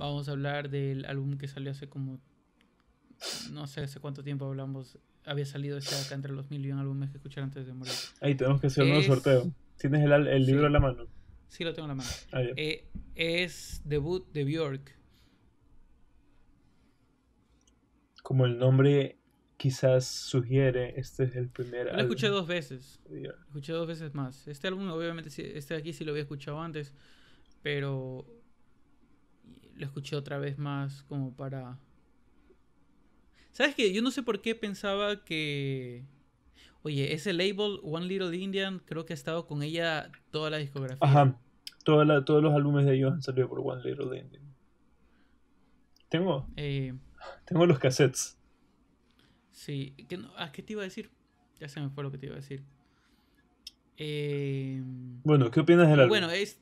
Vamos a hablar del álbum que salió hace como. No sé hace cuánto tiempo hablamos. Había salido este acá entre los mil y un álbumes que escuchar antes de morir. Ahí tenemos que hacer un sorteo. ¿Tienes el, libro en la mano? Sí, lo tengo en la mano. Ah, eh, es debut de Bjork. Como el nombre quizás sugiere, este es el primer álbum. Lo escuché dos veces. Lo escuché dos veces más. Este álbum, obviamente, este de aquí sí lo había escuchado antes. Pero lo escuché otra vez más como para... ¿Sabes qué? Yo no sé por qué pensaba que... Oye, ese label One Little Indian creo que ha estado con ella toda la discografía. Ajá. todos los álbumes de ellos han salido por One Little Indian. Tengo. Eh, tengo los cassettes. Sí. ¿Qué, ¿A ah, qué te iba a decir? Ya se me fue lo que te iba a decir. Eh, bueno, ¿qué opinas del álbum? Bueno, es...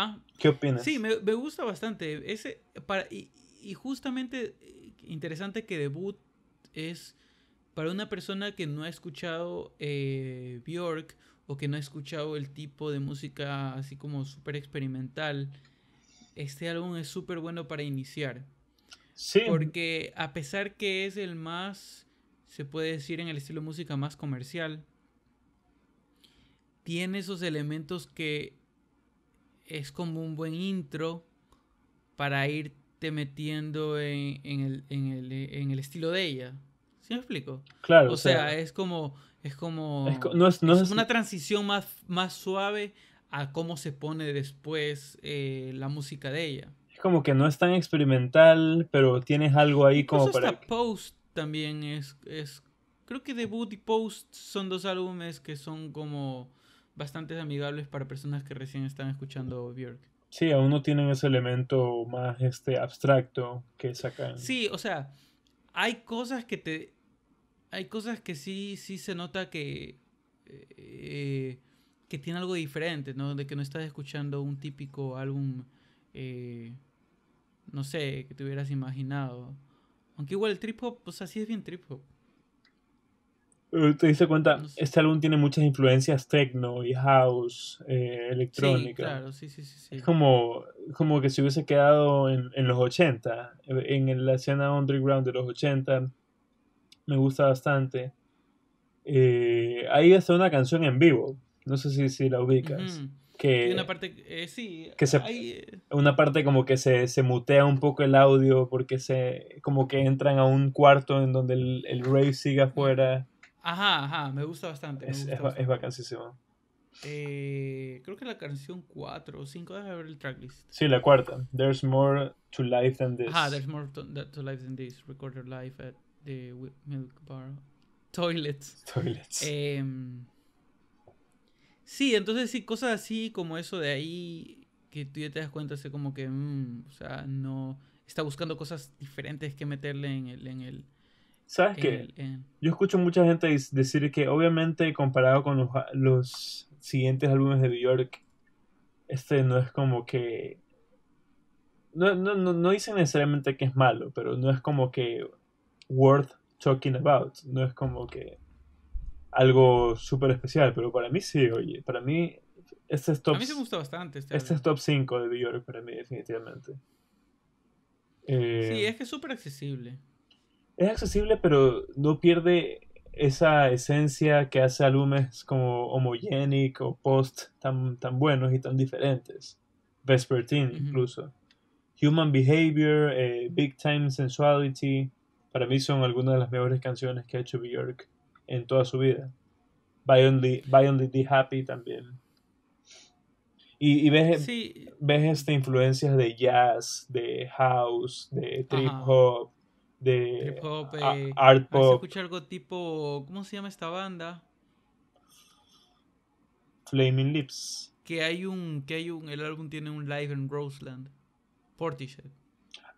Ah, ¿Qué opinas? Sí, me, gusta bastante. Ese, para, y, justamente eh, interesante que debut es para una persona que no ha escuchado eh, Bjork o que no ha escuchado el tipo de música así como súper experimental. Este álbum es súper bueno para iniciar. Sí. Porque a pesar que es el más, se puede decir en el estilo de música más comercial, tiene esos elementos que es como un buen intro para irte metiendo en, el, estilo de ella. ¿Sí me explico? Claro. O, sea, es como. Es como. no es, una transición más, más suave a cómo se pone después eh, la música de ella. Es como que no es tan experimental, pero tienes algo ahí como para. Post también es, es. Creo que Debut y Post son dos álbumes que son como Bastantes amigables para personas que recién están escuchando Björk. Sí, aún no tienen ese elemento más este abstracto que sacan. Sí, o sea, hay cosas que te hay cosas que sí sí se nota que eh, que tiene algo diferente, ¿no? De que no estás escuchando un típico álbum eh, no sé, que te hubieras imaginado. Aunque igual el trip hop, pues así es bien trip hop. Eh, te diste cuenta, este álbum tiene muchas influencias techno y house, eh, electrónica. claro, sí, sí, sí, Es como, como que se hubiese quedado en, en, los 80, en la escena underground de los 80. Me gusta bastante. Eh, ahí está una canción en vivo, no sé si, si la ubicas. una parte, que una parte como que se, se, mutea un poco el audio porque se como que entran a un cuarto en donde el, el rave sigue afuera Ajá, ajá, me gusta bastante. es, es, es vacancísimo. Eh, creo que la canción 4 o 5, déjame ver el tracklist. Sí, la cuarta. There's more to life than this. Ajá, there's more to, life than this. recorded live at the milk bar. Toilets. Toilets. Em, sí, entonces sí, cosas así como eso de ahí que tú ya te das cuenta, así como que, mm, o sea, no. Está buscando cosas diferentes que meterle en el, en el ¿Sabes qué? Yo escucho mucha gente decir que obviamente comparado con los, siguientes álbumes de York este no es como que... No, no, dicen necesariamente que es malo, pero no es como que worth talking about. No es como que algo súper especial, pero para mí sí, oye. Para mí, este es top. bastante este. este top 5 de Björk para mí, definitivamente. sí, eh, es que es súper accesible es accesible, pero no pierde esa esencia que hace álbumes como Homogenic o Post tan, tan buenos y tan diferentes. Vespertine incluso. Human Behavior, eh, Big Time Sensuality, para mí son algunas de las mejores canciones que ha hecho Björk en toda su vida. Only the Happy también. Y, ves, ves este, influencias de jazz, de house, de trip hop, de eh, art pop. escucha algo tipo, ¿cómo se llama esta banda? Flaming Lips. Que hay un, que hay un, el álbum tiene un live en Roseland, Portishead.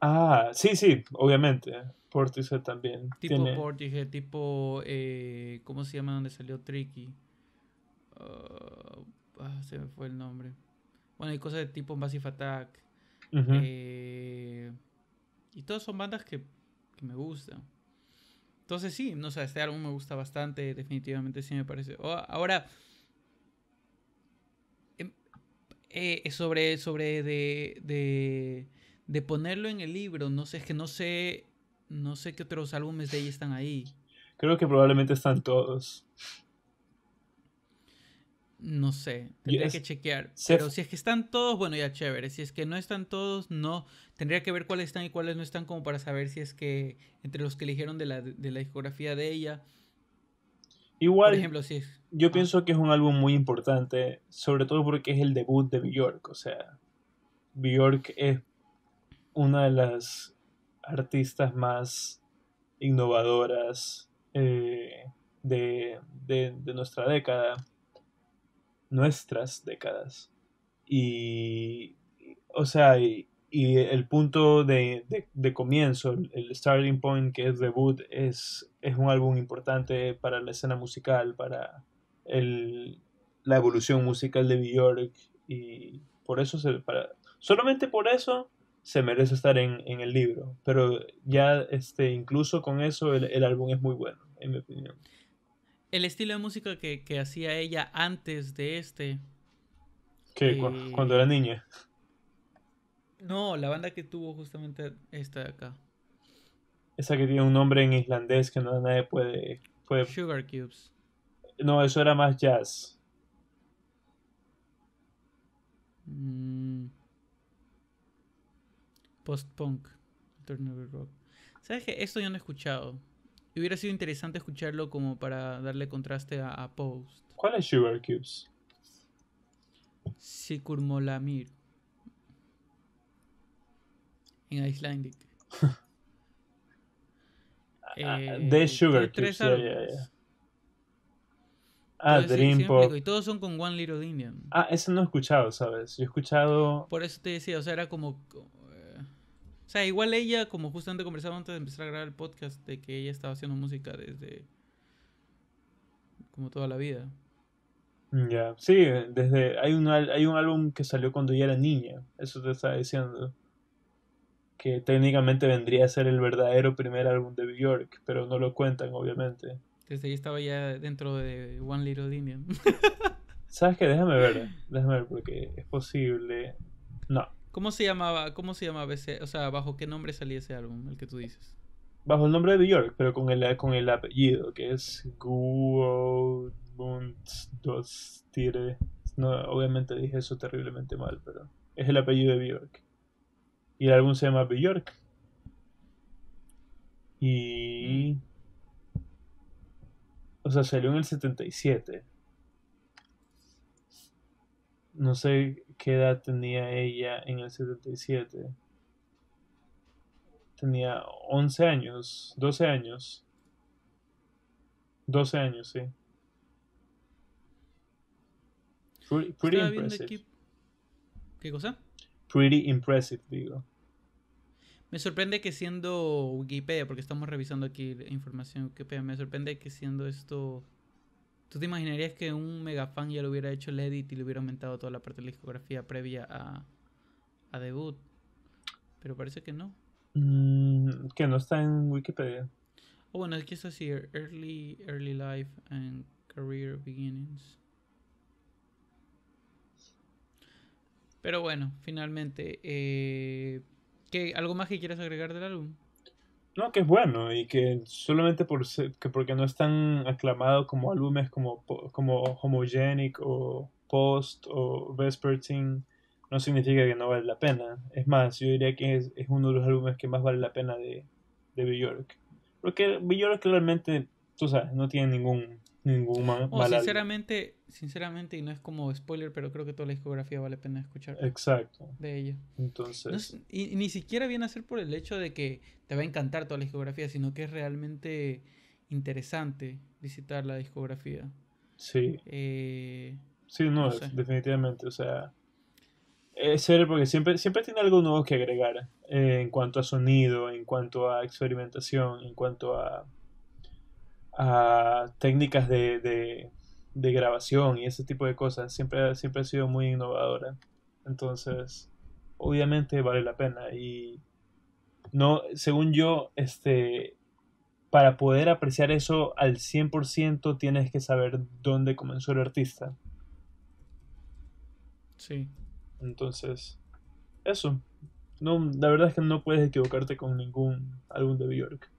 Ah, sí, sí, obviamente. Portishead también. Tipo Portishead, tipo, eh, ¿cómo se llama donde salió Tricky? Ah, ah, se me fue el nombre. Bueno, hay cosas de tipo Massive Attack. Eh, y todas son bandas que que me gusta. Entonces sí, no sé, este álbum me gusta bastante, definitivamente sí me parece. ahora, em, eh, sobre, sobre de, de, de, ponerlo en el libro, no sé, es que no sé, no sé qué otros álbumes de ahí están ahí. Creo que probablemente están todos. No sé, tendría que chequear. Pero si es que están todos, bueno, ya chévere. Si es que no están todos, no. Tendría que ver cuáles están y cuáles no están como para saber si es que entre los que eligieron de la, de discografía de ella. Igual, ejemplo, si yo ah. pienso que es un álbum muy importante, sobre todo porque es el debut de Bjork. O sea, Bjork es una de las artistas más innovadoras eh, de nuestra década nuestras décadas. Y, o sea, y, el punto de, comienzo, el starting point que es debut, es, es un álbum importante para la escena musical, para el, la evolución musical de Björk Y por eso, se, solamente por eso se merece estar en, el libro. Pero ya este, incluso con eso el, el álbum es muy bueno, en mi opinión el estilo de música que, hacía ella antes de este. Que eh, cuando era niña. No, la banda que tuvo justamente esta de acá. Esa que tiene un nombre en islandés que no nadie puede, Sugar Cubes. No, eso era más jazz. Mm. Post-punk. Rock. ¿Sabes que Esto yo no he escuchado. Y hubiera sido interesante escucharlo como para darle contraste a, Post. ¿Cuál es Sugar Cubes? Sikurmolamir. En Icelandic. Ah, eh, Sugar Cubes. Ah, Dream Pop. Y todos son con One Little Indian. Ah, eso no he escuchado, ¿sabes? Yo he escuchado. Por eso te decía, o sea, era como o sea, igual ella, como justamente conversaba antes de empezar a grabar el podcast, de que ella estaba haciendo música desde. como toda la vida. Mm, ya, sí, desde. Hay un, hay un álbum que salió cuando ella era niña, eso te estaba diciendo. Que técnicamente vendría a ser el verdadero primer álbum de Bjork, pero no lo cuentan, obviamente. Desde ahí estaba ya dentro de One Little Indian. ¿Sabes qué? Déjame ver, déjame ver, porque es posible. No, ¿Cómo se llamaba? ¿Cómo se llamaba ese? O sea, ¿bajo qué nombre salía ese álbum, el que tú dices? Bajo el nombre de Björk, pero con el, con el apellido, que es Tire. No, obviamente dije eso terriblemente mal, pero es el apellido de Björk. Y el álbum se llama Björk. Y. Mm. O sea, salió en el 77. No sé qué edad tenía ella en el 77. Tenía 11 años, 12 años. 12 años, sí. Pretty, impressive. ¿Qué cosa? Pretty impressive, digo. Me sorprende que siendo Wikipedia, porque estamos revisando aquí la información Wikipedia, me sorprende que siendo esto ¿Tú te imaginarías que un megafan ya lo hubiera hecho el edit y le hubiera aumentado toda la parte de la discografía previa a, debut? Pero parece que no. Mm, que no está en Wikipedia. Oh, bueno, aquí es así: Early, Early Life and Career Beginnings. Pero bueno, finalmente. Eh, ¿Algo más que quieras agregar del álbum? No, que es bueno y que solamente por que porque no están aclamados como álbumes como, como Homogenic o Post o Vespertine, no significa que no vale la pena. Es más, yo diría que es, uno de los álbumes que más vale la pena de, de york Porque Bjork realmente, tú sabes, no tiene ningún ningún sinceramente, sinceramente, y no es como spoiler, pero creo que toda la discografía vale la pena escuchar. Exacto. De ella. Entonces. y, ni siquiera viene a ser por el hecho de que te va a encantar toda la discografía, sino que es realmente interesante visitar la discografía. Sí. Eh, sí, no, definitivamente. O sea. Es ser porque siempre, siempre tiene algo nuevo que agregar eh, en cuanto a sonido, en cuanto a experimentación, en cuanto a a técnicas de, de, grabación y ese tipo de cosas. Siempre, siempre ha sido muy innovadora. Entonces, obviamente vale la pena. Y no, según yo, este, para poder apreciar eso al 100% tienes que saber dónde comenzó el artista. Sí. Entonces, eso. No, la verdad es que no puedes equivocarte con ningún álbum de Bjork.